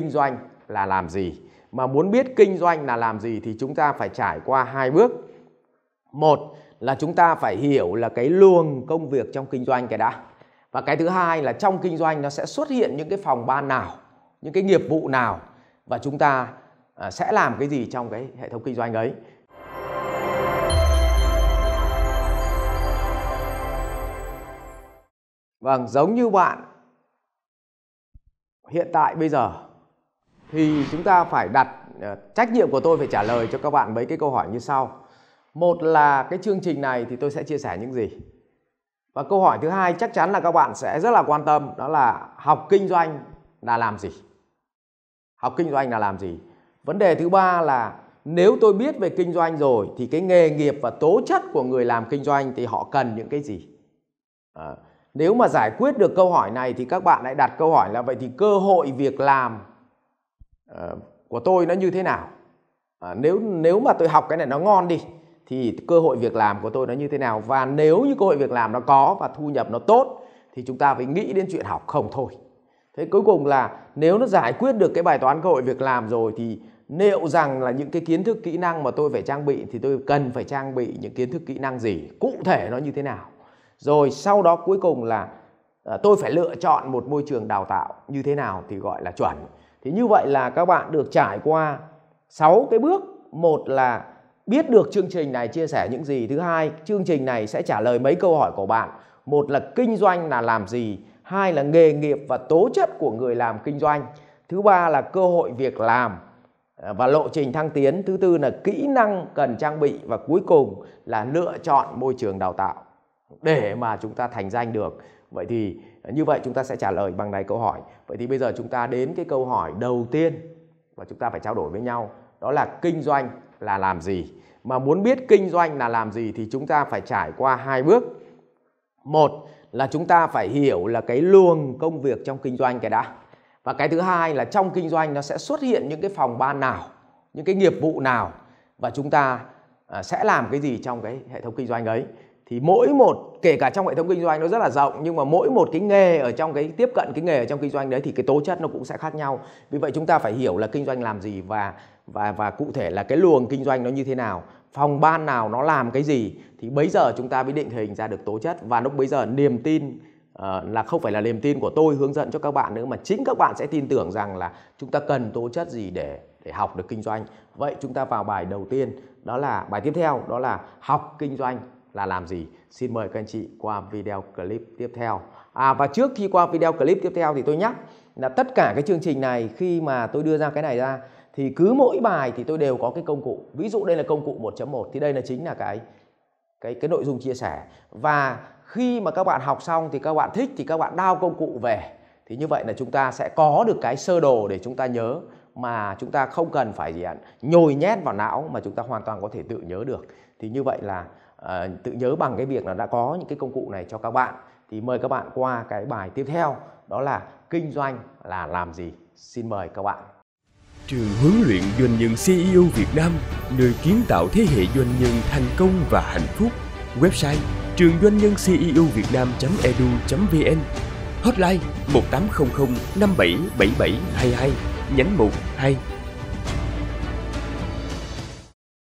kinh doanh là làm gì mà muốn biết kinh doanh là làm gì thì chúng ta phải trải qua hai bước một là chúng ta phải hiểu là cái luồng công việc trong kinh doanh cái đã và cái thứ hai là trong kinh doanh nó sẽ xuất hiện những cái phòng ban nào những cái nghiệp vụ nào và chúng ta à, sẽ làm cái gì trong cái hệ thống kinh doanh ấy vâng giống như bạn hiện tại bây giờ thì chúng ta phải đặt ờ, trách nhiệm của tôi phải trả lời cho các bạn mấy cái câu hỏi như sau một là cái chương trình này thì tôi sẽ chia sẻ những gì và câu hỏi thứ hai chắc chắn là các bạn sẽ rất là quan tâm đó là học kinh doanh là làm gì học kinh doanh là làm gì vấn đề thứ ba là nếu tôi biết về kinh doanh rồi thì cái nghề nghiệp và tố chất của người làm kinh doanh thì họ cần những cái gì à, nếu mà giải quyết được câu hỏi này thì các bạn lại đặt câu hỏi là vậy thì cơ hội việc làm Ờ, của tôi nó như thế nào à, nếu nếu mà tôi học cái này nó ngon đi thì cơ hội việc làm của tôi nó như thế nào và nếu như cơ hội việc làm nó có và thu nhập nó tốt thì chúng ta phải nghĩ đến chuyện học không thôi thế cuối cùng là nếu nó giải quyết được cái bài toán cơ hội việc làm rồi thì liệu rằng là những cái kiến thức kỹ năng mà tôi phải trang bị thì tôi cần phải trang bị những kiến thức kỹ năng gì cụ thể nó như thế nào rồi sau đó cuối cùng là ờ, tôi phải lựa chọn một môi trường đào tạo như thế nào thì gọi là chuẩn thì như vậy là các bạn được trải qua 6 cái bước một là biết được chương trình này chia sẻ những gì thứ hai chương trình này sẽ trả lời mấy câu hỏi của bạn một là kinh doanh là làm gì hai là nghề nghiệp và tố chất của người làm kinh doanh thứ ba là cơ hội việc làm à, và lộ trình thăng tiến thứ tư là kỹ năng cần trang bị và cuối cùng là lựa chọn môi trường đào tạo để mà chúng ta thành danh được vậy thì à, như vậy chúng ta sẽ trả lời bằng này câu hỏi vậy thì bây giờ chúng ta đến cái câu hỏi đầu tiên và chúng ta phải trao đổi với nhau đó là kinh doanh là làm gì mà muốn biết kinh doanh là làm gì thì chúng ta phải trải qua hai bước một là chúng ta phải hiểu là cái luồng công việc trong kinh doanh cái đã và cái thứ hai là trong kinh doanh nó sẽ xuất hiện những cái phòng ban nào những cái nghiệp vụ nào và chúng ta à, sẽ làm cái gì trong cái hệ thống kinh doanh ấy thì mỗi một kể cả trong hệ thống kinh doanh nó rất là rộng nhưng mà mỗi một cái nghề ở trong cái tiếp cận cái nghề ở trong kinh doanh đấy thì cái tố chất nó cũng sẽ khác nhau vì vậy chúng ta phải hiểu là kinh doanh làm gì và và và cụ thể là cái luồng kinh doanh nó như thế nào phòng ban nào nó làm cái gì thì bây giờ chúng ta mới định hình ra được tố chất và lúc bây giờ niềm tin Uh, là không phải là niềm tin của tôi hướng dẫn cho các bạn nữa mà chính các bạn sẽ tin tưởng rằng là chúng ta cần tố chất gì để để học được kinh doanh. Vậy chúng ta vào bài đầu tiên, đó là bài tiếp theo đó là học kinh doanh là làm gì xin mời các anh chị qua video clip tiếp theo à và trước khi qua video clip tiếp theo thì tôi nhắc là tất cả cái chương trình này khi mà tôi đưa ra cái này ra thì cứ mỗi bài thì tôi đều có cái công cụ ví dụ đây là công cụ 1.1 thì đây là chính là cái cái cái nội dung chia sẻ và khi mà các bạn học xong thì các bạn thích thì các bạn đao công cụ về thì như vậy là chúng ta sẽ có được cái sơ đồ để chúng ta nhớ mà chúng ta không cần phải gì ạ nhồi nhét vào não mà chúng ta hoàn toàn có thể tự nhớ được thì như vậy là Ờ, tự nhớ bằng cái việc là đã có những cái công cụ này cho các bạn thì mời các bạn qua cái bài tiếp theo đó là kinh doanh là làm gì xin mời các bạn trường huấn luyện doanh nhân CEO Việt Nam nơi kiến tạo thế hệ doanh nhân thành công và hạnh phúc website trường doanh nhân CEO Việt Nam edu.vn hotline 1800 57 77 22 nhánh 1 2